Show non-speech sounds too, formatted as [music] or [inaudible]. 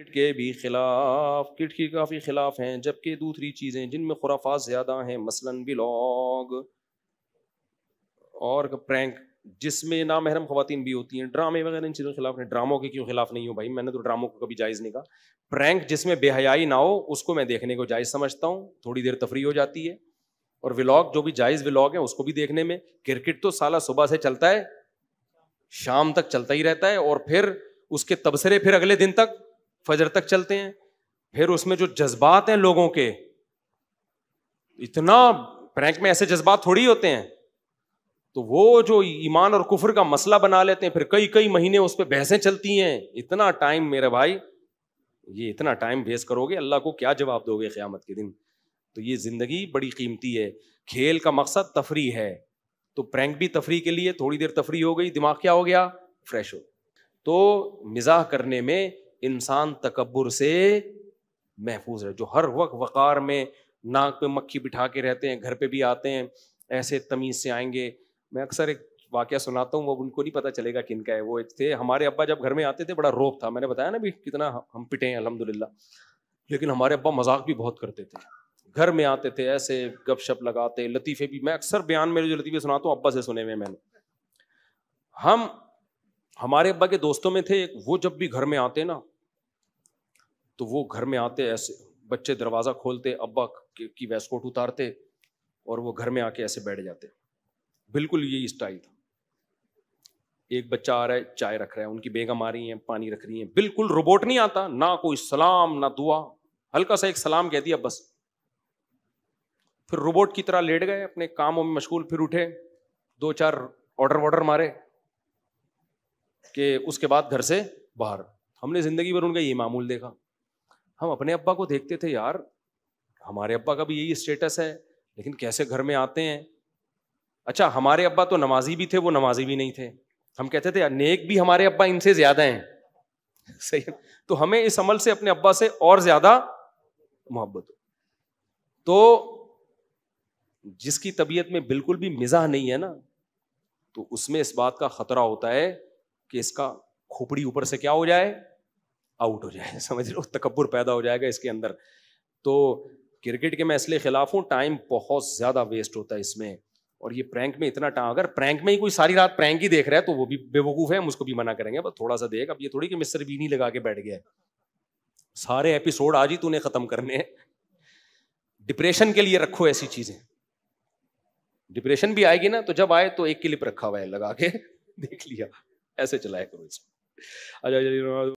kit के भी खिलाफ किट के काफ़ी खिलाफ हैं जबकि दूसरी चीज़ें जिनमें खुराफात ज़्यादा हैं मसलन बिलॉग और प्रैंक जिसमें ना महरम खातन भी होती हैं ड्रामे वगैरह इन चीज़ों के खिलाफ नहीं ड्रामों के क्यों खिलाफ नहीं हो भाई मैंने तो ड्रामों को कभी जायज़ नहीं कहा प्रैंक जिसमें बेहयाई ना हो उसको मैं देखने को जायज़ समझता हूँ थोड़ी देर तफरी हो जाती है और व्लॉग जो भी जायज़ व्लॉग है उसको भी देखने में क्रिकेट तो साला सुबह से चलता है शाम तक चलता ही रहता है और फिर उसके तबसरे फिर अगले दिन तक फजर तक चलते हैं फिर उसमें जो जज्बात हैं लोगों के इतना प्रैंक में ऐसे जज्बात थोड़ी होते हैं तो वो जो ईमान और कुफर का मसला बना लेते हैं फिर कई कई महीने उस पर बहसें चलती हैं इतना टाइम मेरे भाई ये इतना टाइम वेस्ट करोगे अल्लाह को क्या जवाब दोगे क़्यामत के दिन तो ये ज़िंदगी बड़ी कीमती है खेल का मकसद तफरी है तो प्रैंक भी तफरी के लिए थोड़ी देर तफरी हो गई दिमाग क्या हो गया फ्रेश हो तो मिजाह करने में इंसान तकबर से महफूज रहे जो हर वक्त वक़ार में नाक पे मक्खी बिठा के रहते हैं घर पे भी आते हैं ऐसे तमीज़ से आएंगे मैं अक्सर एक वाक़ सुनाता हूँ वो उनको नहीं पता चलेगा किन का है वो थे हमारे अब्बा जब घर में आते थे बड़ा रोप था मैंने बताया ना भी कितना हम पिटे हैं अलहमदिल्ला लेकिन हमारे अब्बा मजाक भी बहुत करते थे घर में आते थे ऐसे गपशप लगाते लतीफ़े भी मैं अक्सर बयान में जो लतीफ़े सुनाता हूँ अब्बा से सुने हुए मैंने हम हमारे अब्बा के दोस्तों में थे वो जब भी घर में आते ना तो वो घर में आते ऐसे बच्चे दरवाज़ा खोलते अब्बा की वैस्कोट उतारते और वो घर में आके ऐसे बैठ जाते बिल्कुल यही स्टाइल था एक बच्चा आ रहा है चाय रख रहा है उनकी बेगम आ रही हैं पानी रख रही है बिल्कुल रोबोट नहीं आता ना कोई सलाम ना दुआ हल्का सा एक सलाम कह दिया बस फिर रोबोट की तरह लेट गए अपने कामों में मशगूल फिर उठे दो चार ऑर्डर वॉर्डर मारे के उसके बाद घर से बाहर हमने ज़िंदगी भर उनका ये मामूल देखा हम अपने अब्बा को देखते थे यार हमारे अब्बा का भी यही स्टेटस है लेकिन कैसे घर में आते हैं अच्छा हमारे अब्बा तो नमाजी भी थे वो नमाजी भी नहीं थे हम कहते थे नेक भी हमारे अब्बा इनसे ज्यादा हैं [laughs] सही है तो हमें इस अमल से अपने अब्बा से और ज्यादा मोहब्बत हो तो जिसकी तबीयत में बिल्कुल भी मिजाह नहीं है ना तो उसमें इस बात का खतरा होता है कि इसका खोपड़ी ऊपर से क्या हो जाए आउट हो जाएगा [laughs] समझ लो तकबर पैदा हो जाएगा इसके अंदर तो क्रिकेट के मैं इसलिए खिलाफ हूँ टाइम बहुत ज़्यादा वेस्ट होता है इसमें और ये प्रैंक में इतना टाइम अगर प्रैंक में ही कोई सारी रात प्रैंक ही देख रहा है तो वो भी बेवकूफ़ है हम उसको भी मना करेंगे बस थोड़ा सा देख अब ये थोड़ी कि मिस्टर भी नहीं लगा के बैठ गया सारे एपिसोड आज ही तूने ख़त्म करने हैं डिप्रेशन के लिए रखो ऐसी चीज़ें डिप्रेशन भी आएगी ना तो जब आए तो एक क्लिप रखा हुआ है लगा के [laughs] देख लिया ऐसे चलाया करो इसको अच्छा